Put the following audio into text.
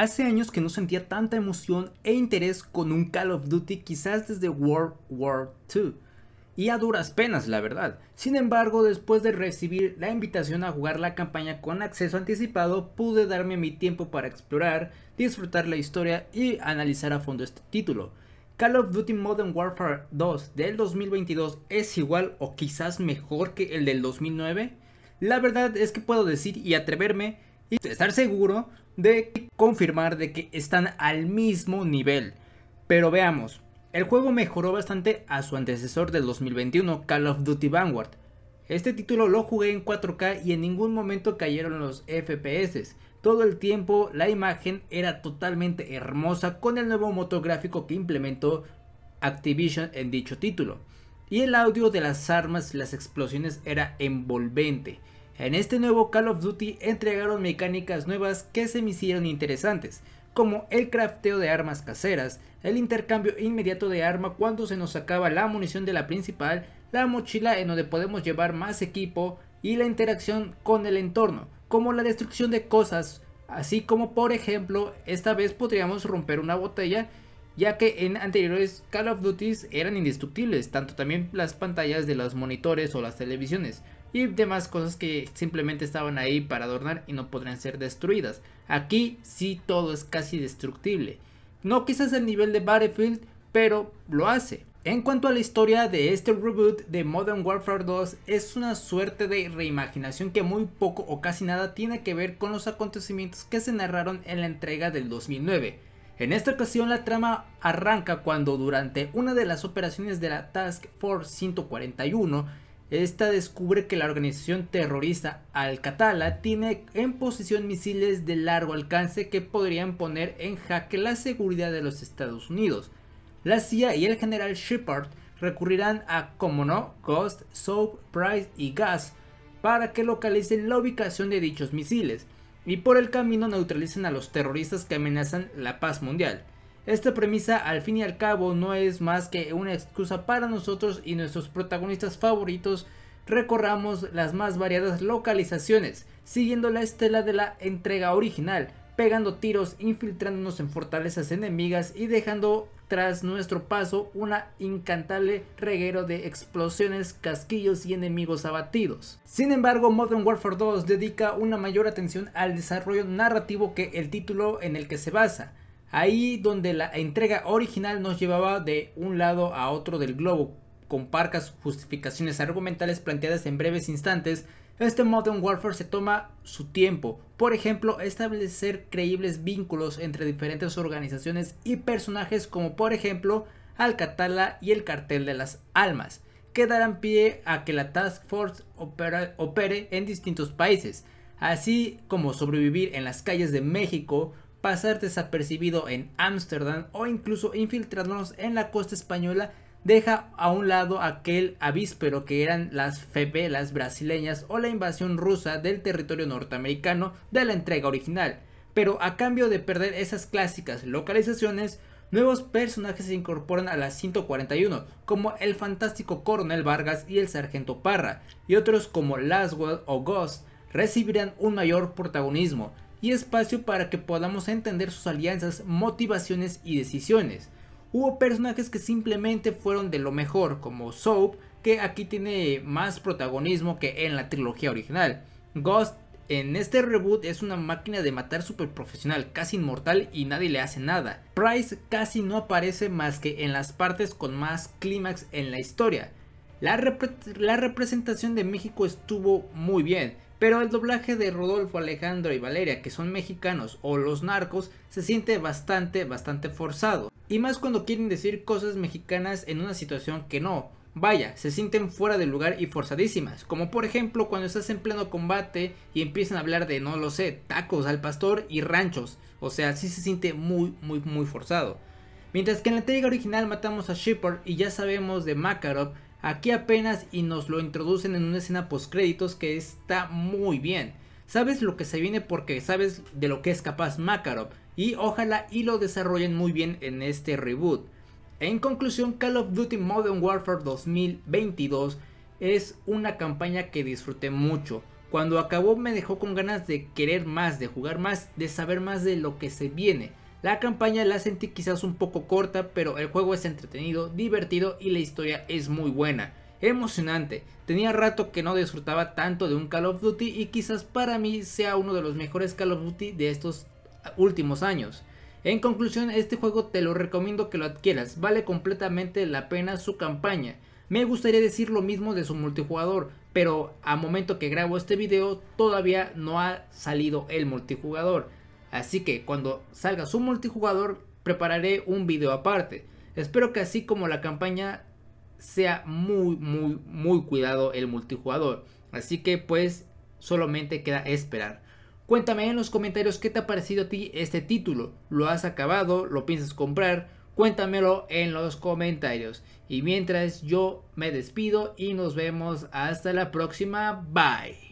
Hace años que no sentía tanta emoción e interés con un Call of Duty quizás desde World War II. Y a duras penas, la verdad. Sin embargo, después de recibir la invitación a jugar la campaña con acceso anticipado, pude darme mi tiempo para explorar, disfrutar la historia y analizar a fondo este título. Call of Duty Modern Warfare 2 del 2022 es igual o quizás mejor que el del 2009. La verdad es que puedo decir y atreverme y estar seguro de confirmar de que están al mismo nivel. Pero veamos, el juego mejoró bastante a su antecesor del 2021, Call of Duty Vanguard. Este título lo jugué en 4K y en ningún momento cayeron los FPS. Todo el tiempo la imagen era totalmente hermosa con el nuevo motor gráfico que implementó Activision en dicho título. Y el audio de las armas y las explosiones era envolvente. En este nuevo Call of Duty entregaron mecánicas nuevas que se me hicieron interesantes, como el crafteo de armas caseras, el intercambio inmediato de arma cuando se nos acaba la munición de la principal, la mochila en donde podemos llevar más equipo y la interacción con el entorno, como la destrucción de cosas, así como por ejemplo esta vez podríamos romper una botella ya que en anteriores Call of Duty eran indestructibles, tanto también las pantallas de los monitores o las televisiones y demás cosas que simplemente estaban ahí para adornar y no podrían ser destruidas. Aquí sí todo es casi destructible. No quizás el nivel de Battlefield, pero lo hace. En cuanto a la historia de este reboot de Modern Warfare 2, es una suerte de reimaginación que muy poco o casi nada tiene que ver con los acontecimientos que se narraron en la entrega del 2009. En esta ocasión la trama arranca cuando durante una de las operaciones de la Task Force 141 esta descubre que la organización terrorista al tiene en posición misiles de largo alcance que podrían poner en jaque la seguridad de los Estados Unidos. La CIA y el general Shepard recurrirán a, como no, Ghost, Soap, Price y Gas para que localicen la ubicación de dichos misiles y por el camino neutralicen a los terroristas que amenazan la paz mundial. Esta premisa al fin y al cabo no es más que una excusa para nosotros y nuestros protagonistas favoritos recorramos las más variadas localizaciones, siguiendo la estela de la entrega original, pegando tiros, infiltrándonos en fortalezas enemigas y dejando tras nuestro paso una incantable reguero de explosiones, casquillos y enemigos abatidos. Sin embargo, Modern Warfare 2 dedica una mayor atención al desarrollo narrativo que el título en el que se basa, Ahí donde la entrega original nos llevaba de un lado a otro del globo, con parcas justificaciones argumentales planteadas en breves instantes, este Modern Warfare se toma su tiempo, por ejemplo, establecer creíbles vínculos entre diferentes organizaciones y personajes como por ejemplo Alcatala y el Cartel de las Almas, que darán pie a que la Task Force opere en distintos países, así como sobrevivir en las calles de México, pasar desapercibido en Ámsterdam o incluso infiltrarnos en la costa española deja a un lado aquel avíspero que eran las febelas brasileñas o la invasión rusa del territorio norteamericano de la entrega original. Pero a cambio de perder esas clásicas localizaciones, nuevos personajes se incorporan a las 141, como el fantástico coronel Vargas y el sargento Parra, y otros como Laswell o Ghost recibirán un mayor protagonismo, y espacio para que podamos entender sus alianzas, motivaciones y decisiones. Hubo personajes que simplemente fueron de lo mejor, como Soap, que aquí tiene más protagonismo que en la trilogía original. Ghost en este reboot es una máquina de matar super profesional, casi inmortal y nadie le hace nada. Price casi no aparece más que en las partes con más clímax en la historia. La, la representación de México estuvo muy bien, pero el doblaje de Rodolfo, Alejandro y Valeria, que son mexicanos o los narcos, se siente bastante, bastante forzado. Y más cuando quieren decir cosas mexicanas en una situación que no. Vaya, se sienten fuera de lugar y forzadísimas, como por ejemplo cuando estás en pleno combate y empiezan a hablar de, no lo sé, tacos al pastor y ranchos. O sea, sí se siente muy, muy, muy forzado. Mientras que en la entrega original matamos a Shepard y ya sabemos de Makarov, Aquí apenas y nos lo introducen en una escena post créditos que está muy bien. Sabes lo que se viene porque sabes de lo que es capaz Makarov y ojalá y lo desarrollen muy bien en este reboot. En conclusión, Call of Duty Modern Warfare 2022 es una campaña que disfruté mucho. Cuando acabó me dejó con ganas de querer más, de jugar más, de saber más de lo que se viene. La campaña la sentí quizás un poco corta, pero el juego es entretenido, divertido y la historia es muy buena. Emocionante, tenía rato que no disfrutaba tanto de un Call of Duty y quizás para mí sea uno de los mejores Call of Duty de estos últimos años. En conclusión, este juego te lo recomiendo que lo adquieras, vale completamente la pena su campaña. Me gustaría decir lo mismo de su multijugador, pero a momento que grabo este video todavía no ha salido el multijugador. Así que cuando salga su multijugador prepararé un video aparte. Espero que así como la campaña sea muy muy muy cuidado el multijugador. Así que pues solamente queda esperar. Cuéntame en los comentarios qué te ha parecido a ti este título. ¿Lo has acabado? ¿Lo piensas comprar? Cuéntamelo en los comentarios. Y mientras yo me despido y nos vemos hasta la próxima. Bye.